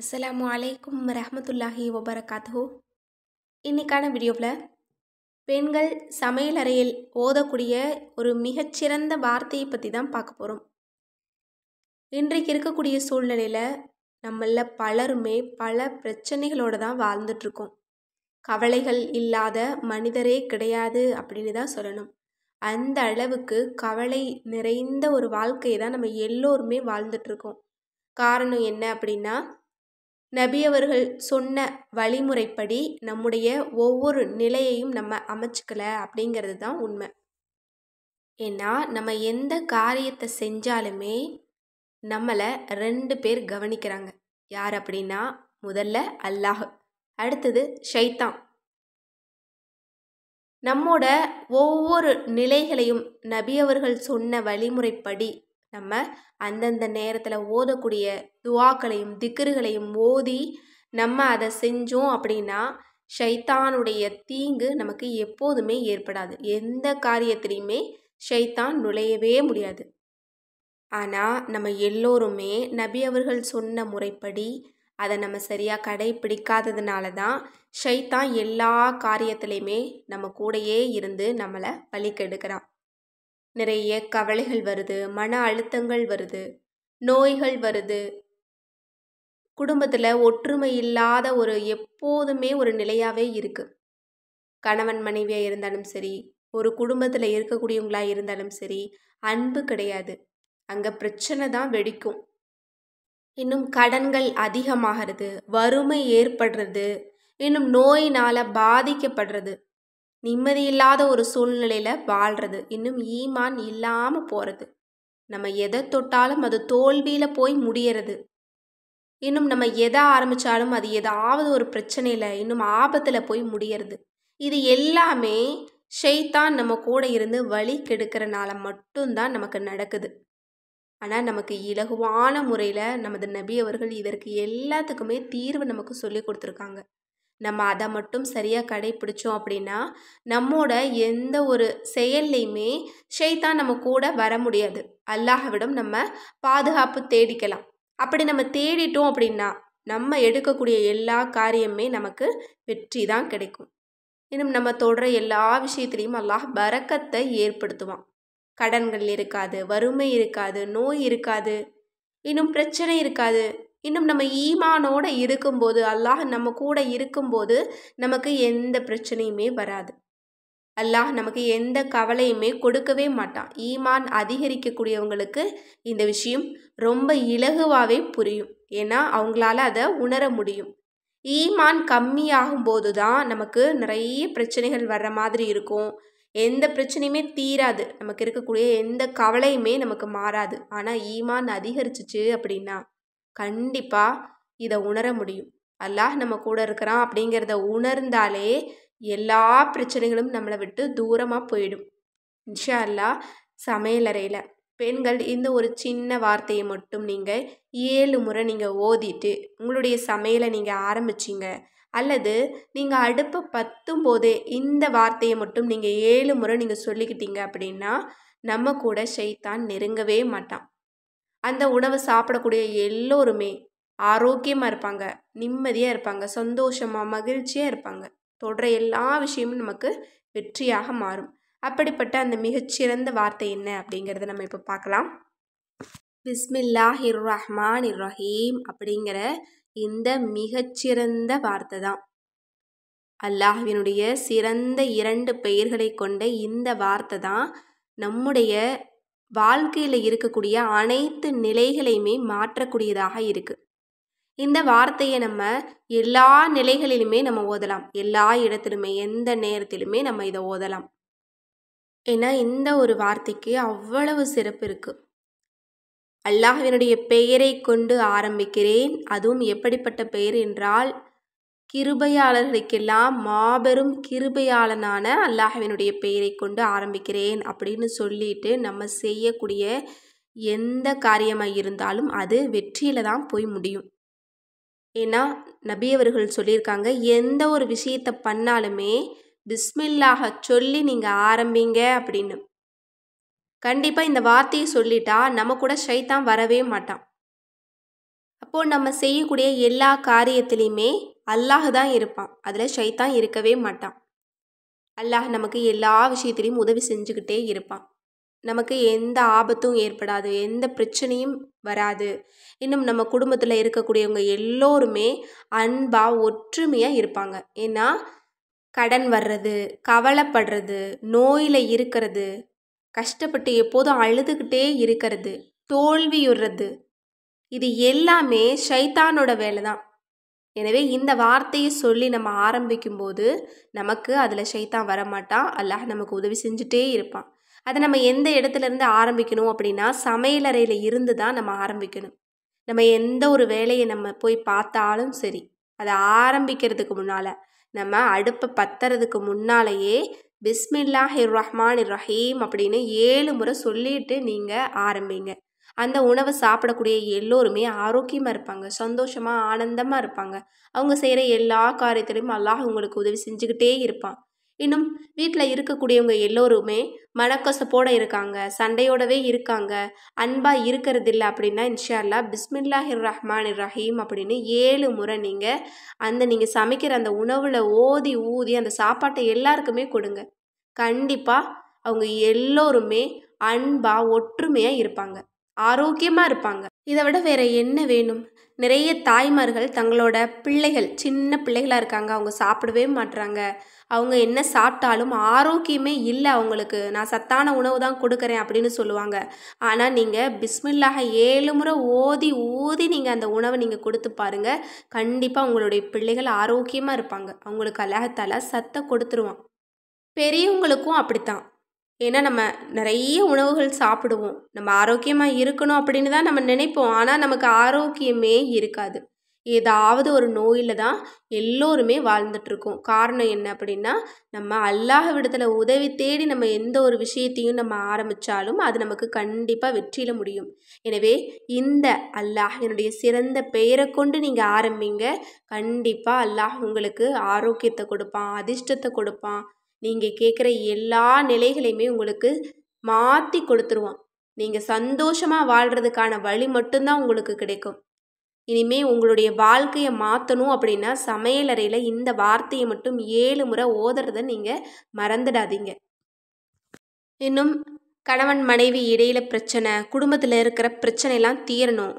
அஸ்லாம் வலைக்கும் ரஹமத்துல்லாஹி வபரகாத்து இன்றைக்கான வீடியோவில் பெண்கள் சமையல் அறையில் ஓதக்கூடிய ஒரு மிகச்சிறந்த வார்த்தையை பற்றி தான் பார்க்க போகிறோம் இன்றைக்கு இருக்கக்கூடிய சூழ்நிலையில் நம்மள பலருமே பல பிரச்சனைகளோடு தான் வாழ்ந்துட்டுருக்கோம் கவலைகள் இல்லாத மனிதரே கிடையாது அப்படின்னு தான் சொல்லணும் அந்த அளவுக்கு கவலை நிறைந்த ஒரு வாழ்க்கையை தான் நம்ம எல்லோருமே வாழ்ந்துட்டுருக்கோம் காரணம் என்ன அப்படின்னா நபி அவர்கள் சொன்ன வழிமுறைப்படி நம்முடைய ஒவ்வொரு நிலையையும் நம்ம அமைச்சிக்கல அப்படிங்கிறது தான் உண்மை ஏன்னா நம்ம எந்த காரியத்தை செஞ்சாலுமே நம்மளை ரெண்டு பேர் கவனிக்கிறாங்க யார் அப்படின்னா முதல்ல அல்லாஹ் அடுத்தது ஷைத்தான் நம்மோட ஒவ்வொரு நிலைகளையும் நபி அவர்கள் சொன்ன வழிமுறைப்படி நம்ம அந்தந்த நேரத்தில் ஓதக்கூடிய துவாக்களையும் திக்கர்களையும் ஓதி நம்ம அதை செஞ்சோம் அப்படின்னா ஷைத்தானுடைய தீங்கு நமக்கு எப்போதுமே ஏற்படாது எந்த காரியத்திலையுமே ஷைத்தான் நுழையவே முடியாது ஆனால் நம்ம எல்லோருமே நபி அவர்கள் சொன்ன முறைப்படி அதை நம்ம சரியாக கடைப்பிடிக்காததுனால தான் ஷைத்தான் எல்லா காரியத்திலையுமே நம்ம கூடையே இருந்து நம்மளை வழிக்கெடுக்கிறான் நிறைய கவலைகள் வருது மன அழுத்தங்கள் வருது நோய்கள் வருது குடும்பத்தில் ஒற்றுமை இல்லாத ஒரு எப்போதுமே ஒரு நிலையாகவே இருக்குது கணவன் மனைவியாக இருந்தாலும் சரி ஒரு குடும்பத்தில் இருக்கக்கூடியவங்களா இருந்தாலும் சரி அன்பு கிடையாது அங்கே பிரச்சனை தான் வெடிக்கும் இன்னும் கடன்கள் அதிகமாகிறது வறுமை ஏற்படுறது இன்னும் நோயினால் பாதிக்கப்படுறது நிம்மதியில்லாத ஒரு சூழ்நிலையில் வாழ்கிறது இன்னும் ஈமான் இல்லாமல் போகிறது நம்ம எதை தொட்டாலும் அது தோல்வியில் போய் முடியறது இன்னும் நம்ம எதை ஆரம்பித்தாலும் அது ஏதாவது ஒரு பிரச்சனையில் இன்னும் ஆபத்தில் போய் முடியறது இது எல்லாமே ஷெய்தான் நம்ம கூட இருந்து வழி கெடுக்கிறனால மட்டும்தான் நமக்கு நடக்குது ஆனால் நமக்கு இலகுவான முறையில் நமது நபி அவர்கள் இதற்கு எல்லாத்துக்குமே தீர்வு நமக்கு சொல்லி கொடுத்துருக்காங்க நம்ம அதை மட்டும் சரியாக கடைப்பிடிச்சோம் அப்படின்னா நம்மோட எந்த ஒரு செயல்லையுமே ஷெய்தான் நம்ம கூட வர முடியாது அல்லாஹவிடம் நம்ம பாதுகாப்பு தேடிக்கலாம் அப்படி நம்ம தேடிட்டோம் அப்படின்னா நம்ம எடுக்கக்கூடிய எல்லா காரியமுமே நமக்கு வெற்றி தான் கிடைக்கும் இன்னும் நம்ம தொடுற எல்லா விஷயத்துலேயும் அல்லாஹ் பறக்கத்தை ஏற்படுத்துவான் கடன்கள் இருக்காது வறுமை இருக்காது நோய் இருக்காது இன்னும் பிரச்சனை இருக்காது இன்னும் நம்ம ஈமானோடு இருக்கும்போது அல்லாஹ் நம்ம கூட இருக்கும்போது நமக்கு எந்த பிரச்சனையுமே வராது அல்லாஹ் நமக்கு எந்த கவலையுமே கொடுக்கவே மாட்டான் ஈமான் அதிகரிக்கக்கூடியவங்களுக்கு இந்த விஷயம் ரொம்ப இலகுவாகவே புரியும் ஏன்னா அவங்களால அதை உணர முடியும் ஈமான் கம்மியாகும் போது தான் நமக்கு நிறைய பிரச்சனைகள் வர்ற மாதிரி இருக்கும் எந்த பிரச்சனையுமே தீராது நமக்கு இருக்கக்கூடிய எந்த கவலையுமே நமக்கு மாறாது ஆனால் ஈமான் அதிகரிச்சிச்சு அப்படின்னா கண்டிப்பாக இதை உணர முடியும் அல்லாஹ் நம்ம கூட இருக்கிறான் அப்படிங்கிறத உணர்ந்தாலே எல்லா பிரச்சனைகளும் நம்மளை விட்டு தூரமாக போயிடும் இன்ஷா அல்லா சமையலறையில் பெண்கள் இந்த ஒரு சின்ன வார்த்தையை மட்டும் நீங்கள் ஏழு முறை நீங்கள் ஓதிட்டு உங்களுடைய சமையலை நீங்கள் ஆரம்பிச்சிங்க அல்லது நீங்கள் அடுப்பை பத்தும் போதே இந்த வார்த்தையை மட்டும் நீங்கள் ஏழு முறை நீங்கள் சொல்லிக்கிட்டீங்க அப்படின்னா நம்ம கூட ஷைத்தான் நெருங்கவே மாட்டான் அந்த உணவை சாப்பிடக்கூடிய எல்லோருமே ஆரோக்கியமாக இருப்பாங்க நிம்மதியாக இருப்பாங்க சந்தோஷமாக மகிழ்ச்சியாக இருப்பாங்க தொடுற எல்லா விஷயமும் நமக்கு வெற்றியாக மாறும் அப்படிப்பட்ட அந்த மிகச்சிறந்த வார்த்தை என்ன அப்படிங்கிறத நம்ம இப்போ பார்க்கலாம் பிஸ்மில்லாஹிர் ரஹ்மான் இர்ரஹீம் அப்படிங்கிற இந்த மிகச்சிறந்த வார்த்தை தான் அல்லாஹ்வினுடைய சிறந்த இரண்டு பெயர்களை கொண்ட இந்த வார்த்தை தான் நம்முடைய வாழ்க்கையில் இருக்கக்கூடிய அனைத்து நிலைகளையுமே மாற்றக்கூடியதாக இருக்குது இந்த வார்த்தையை நம்ம எல்லா நிலைகளிலுமே நம்ம ஓதலாம் எல்லா இடத்திலுமே எந்த நேரத்திலுமே நம்ம இதை ஓதலாம் ஏன்னா இந்த ஒரு வார்த்தைக்கு அவ்வளவு சிறப்பு இருக்குது என்னுடைய பெயரை கொண்டு ஆரம்பிக்கிறேன் அதுவும் எப்படிப்பட்ட பெயர் என்றால் கிருபையாளர்களுக்கெல்லாம் மாபெரும் கிருபையாளனான அல்லாஹவினுடைய பெயரை கொண்டு ஆரம்பிக்கிறேன் அப்படின்னு சொல்லிட்டு நம்ம செய்யக்கூடிய எந்த காரியமாக இருந்தாலும் அது வெற்றியில் தான் போய் முடியும் ஏன்னா நபி அவர்கள் சொல்லியிருக்காங்க எந்த ஒரு விஷயத்தை பண்ணாலுமே பிஸ்மில்லாக சொல்லி நீங்கள் ஆரம்பிங்க அப்படின்னு கண்டிப்பாக இந்த வார்த்தையை சொல்லிட்டா நம்ம கூட ஷைத்தான் வரவே மாட்டான் அப்போது நம்ம செய்யக்கூடிய எல்லா காரியத்திலையுமே அல்லாஹ் தான் இருப்பான் அதில் ஷைத்தான் இருக்கவே மாட்டான் அல்லாஹ் நமக்கு எல்லா விஷயத்திலையும் உதவி செஞ்சுக்கிட்டே இருப்பான் நமக்கு எந்த ஆபத்தும் ஏற்படாது எந்த பிரச்சனையும் வராது இன்னும் நம்ம குடும்பத்தில் இருக்கக்கூடியவங்க எல்லோருமே அன்பாக ஒற்றுமையாக இருப்பாங்க ஏன்னா கடன் வர்றது கவலைப்படுறது நோயில் இருக்கிறது கஷ்டப்பட்டு எப்போதும் அழுதுகிட்டே இருக்கிறது தோல்வியுறது இது எல்லாமே ஷைத்தானோட வேலை தான் எனவே இந்த வார்த்தையை சொல்லி நம்ம ஆரம்பிக்கும்போது நமக்கு அதில் ஷைத்தான் வரமாட்டான் அல்லாஹ் நமக்கு உதவி செஞ்சுட்டே இருப்பான் அதை நம்ம எந்த இடத்துலேருந்து ஆரம்பிக்கணும் அப்படின்னா சமையலறையில் இருந்து தான் நம்ம ஆரம்பிக்கணும் நம்ம எந்த ஒரு வேலையை நம்ம போய் பார்த்தாலும் சரி அதை ஆரம்பிக்கிறதுக்கு முன்னால் நம்ம அடுப்பை பத்துறதுக்கு முன்னாலேயே பிஸ்மில்லாஹ் ரஹ்மான் ரஹீம் அப்படின்னு ஏழு முறை சொல்லிட்டு நீங்கள் ஆரம்பிங்க அந்த உணவை சாப்பிடக்கூடிய எல்லோருமே ஆரோக்கியமாக இருப்பாங்க சந்தோஷமாக ஆனந்தமாக இருப்பாங்க அவங்க செய்கிற எல்லா காரியத்திலையும் அல்லாஹ் உங்களுக்கு உதவி செஞ்சுக்கிட்டே இருப்பான் இன்னும் வீட்டில் இருக்கக்கூடியவங்க எல்லோருமே மனக்கசப்போடு இருக்காங்க சண்டையோடவே இருக்காங்க அன்பாக இருக்கிறது இல்லை அப்படின்னா இன்ஷால்லா பிஸ்மில்லாஹிர் ரஹ்மான் ரஹீம் அப்படின்னு ஏழு முறை நீங்கள் அந்த நீங்கள் சமைக்கிற அந்த உணவில் ஓதி ஊதி அந்த சாப்பாட்டை எல்லாருக்குமே கொடுங்க கண்டிப்பாக அவங்க எல்லோருமே அன்பாக ஒற்றுமையாக இருப்பாங்க ஆரோக்கியமாக இருப்பாங்க இதை விட வேறு என்ன வேணும் நிறைய தாய்மார்கள் தங்களோட பிள்ளைகள் சின்ன பிள்ளைகளாக இருக்காங்க அவங்க சாப்பிடவே மாட்டுறாங்க அவங்க என்ன சாப்பிட்டாலும் ஆரோக்கியமே இல்லை அவங்களுக்கு நான் சத்தான உணவு தான் கொடுக்குறேன் அப்படின்னு சொல்லுவாங்க ஆனால் நீங்கள் பிஸ்மில்லாக ஏழு முறை ஓதி ஊதி நீங்கள் அந்த உணவை நீங்கள் கொடுத்து பாருங்கள் கண்டிப்பாக உங்களுடைய பிள்ளைகள் ஆரோக்கியமாக இருப்பாங்க அவங்களுக்கு அழகத்தால் சத்தை கொடுத்துருவான் பெரியவங்களுக்கும் அப்படித்தான் ஏன்னா நம்ம நிறைய உணவுகள் சாப்பிடுவோம் நம்ம ஆரோக்கியமாக இருக்கணும் அப்படின்னு தான் நம்ம நினைப்போம் ஆனால் நமக்கு ஆரோக்கியமே இருக்காது ஏதாவது ஒரு நோயில் தான் எல்லோருமே வாழ்ந்துட்டுருக்கோம் காரணம் என்ன அப்படின்னா நம்ம அல்லாஹ விடத்தில் உதவி தேடி நம்ம எந்த ஒரு விஷயத்தையும் நம்ம ஆரம்பித்தாலும் அது நமக்கு கண்டிப்பாக வெற்றியில் முடியும் எனவே இந்த அல்லாஹ் என்னுடைய சிறந்த பெயரை கொண்டு நீங்கள் ஆரம்பிங்க கண்டிப்பாக அல்லாஹ் உங்களுக்கு ஆரோக்கியத்தை கொடுப்பான் அதிர்ஷ்டத்தை கொடுப்பான் நீங்கள் கேட்குற எல்லா நிலைகளையுமே உங்களுக்கு மாற்றி கொடுத்துருவான் நீங்கள் சந்தோஷமாக வாழ்கிறதுக்கான வழி மட்டும்தான் உங்களுக்கு கிடைக்கும் இனிமே உங்களுடைய வாழ்க்கையை மாற்றணும் அப்படின்னா சமையலறையில் இந்த வார்த்தையை மட்டும் ஏழு முறை ஓதுறத நீங்கள் மறந்துடாதீங்க இன்னும் கணவன் மனைவி இடையில் பிரச்சனை குடும்பத்தில் இருக்கிற பிரச்சனைலாம் தீரணும்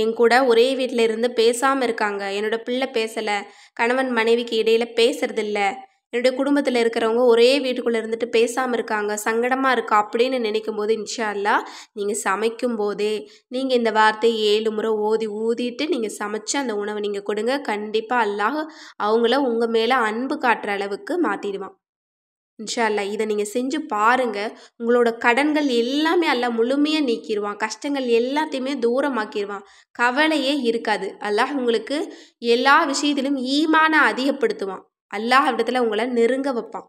என் கூட ஒரே வீட்டில் இருந்து பேசாமல் இருக்காங்க என்னோடய பிள்ளை பேசலை கணவன் மனைவிக்கு இடையில் பேசுறதில்லை என்னுடைய குடும்பத்தில் இருக்கிறவங்க ஒரே வீட்டுக்குள்ளே இருந்துட்டு பேசாமல் இருக்காங்க சங்கடமாக இருக்கா அப்படின்னு நினைக்கும் போது இன்ஷால்லா நீங்கள் சமைக்கும் போதே நீங்கள் இந்த வார்த்தையை ஏழு முறை ஓதி ஊதிட்டு நீங்கள் சமைச்சு அந்த உணவை நீங்கள் கொடுங்க கண்டிப்பாக அல்லாஹ் அவங்கள உங்கள் மேலே அன்பு காட்டுற அளவுக்கு மாற்றிடுவான் இன்ஷால்லா இதை நீங்கள் செஞ்சு பாருங்கள் உங்களோட கடன்கள் எல்லாமே அல்ல முழுமையாக நீக்கிடுவான் கஷ்டங்கள் எல்லாத்தையுமே தூரமாக்கிடுவான் கவலையே இருக்காது அல்லாஹ் உங்களுக்கு எல்லா விஷயத்திலும் ஈமான அதிகப்படுத்துவான் அல்லாஹ் இடத்துல உங்களை நெருங்க வைப்பான்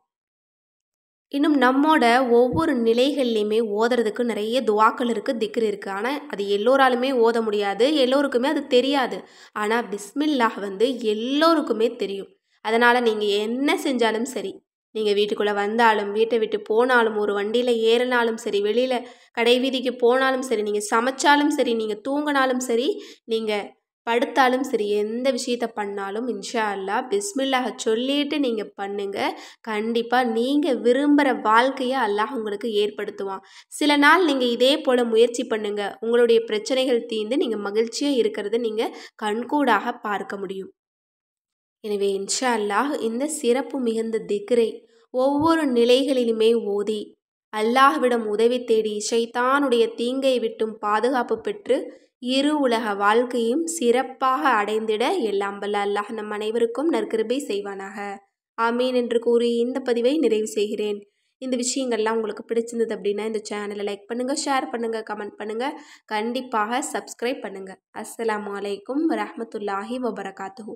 இன்னும் நம்மோட ஒவ்வொரு நிலைகள்லையுமே ஓதுறதுக்கு நிறைய துவாக்கள் இருக்குது திக்ரு இருக்குது ஆனால் அது எல்லோராலுமே ஓத முடியாது எல்லோருக்குமே அது தெரியாது ஆனால் பிஸ்மில்லாஹ் வந்து எல்லோருக்குமே தெரியும் அதனால் நீங்கள் என்ன செஞ்சாலும் சரி நீங்கள் வீட்டுக்குள்ளே வந்தாலும் வீட்டை விட்டு போனாலும் ஒரு வண்டியில் ஏறினாலும் சரி வெளியில் கடை வீதிக்கு போனாலும் சரி நீங்கள் சமைச்சாலும் சரி நீங்கள் தூங்கினாலும் சரி நீங்கள் படுத்தாலும் சரி எந்த விஷயத்த பண்ணாலும் இன்ஷா அல்லா பிஸ்மில்லாஹ சொல்லிட்டு நீங்கள் பண்ணுங்கள் கண்டிப்பாக நீங்கள் விரும்புகிற வாழ்க்கையை அல்லாஹ் உங்களுக்கு ஏற்படுத்துவான் சில நாள் நீங்கள் இதே போல் முயற்சி பண்ணுங்கள் உங்களுடைய பிரச்சனைகள் தீர்ந்து நீங்கள் மகிழ்ச்சியாக இருக்கிறத நீங்கள் கண்கூடாக பார்க்க முடியும் எனவே இன்ஷா அல்லாஹ் இந்த சிறப்பு மிகுந்த திக்ரை ஒவ்வொரு நிலைகளிலுமே ஓதி அல்லாஹ்விடம் உதவி தேடி ஷைத்தானுடைய தீங்கை விட்டும் பாதுகாப்பு பெற்று இரு உலக வாழ்க்கையும் சிறப்பாக அடைந்திட எல்லாம் வல்ல அல்லாஹ் நம் அனைவருக்கும் நற்கிருபை செய்வானாக ஆமீன் என்று கூறி இந்த பதிவை நிறைவு செய்கிறேன் இந்த விஷயங்கள்லாம் உங்களுக்கு பிடிச்சிருந்தது அப்படின்னா இந்த சேனலை லைக் பண்ணுங்கள் ஷேர் பண்ணுங்கள் கமெண்ட் பண்ணுங்கள் கண்டிப்பாக சப்ஸ்கிரைப் பண்ணுங்கள் அஸ்லாம் வலைக்கும் வரமத்துல்லாஹி வபரகாத்துஹூ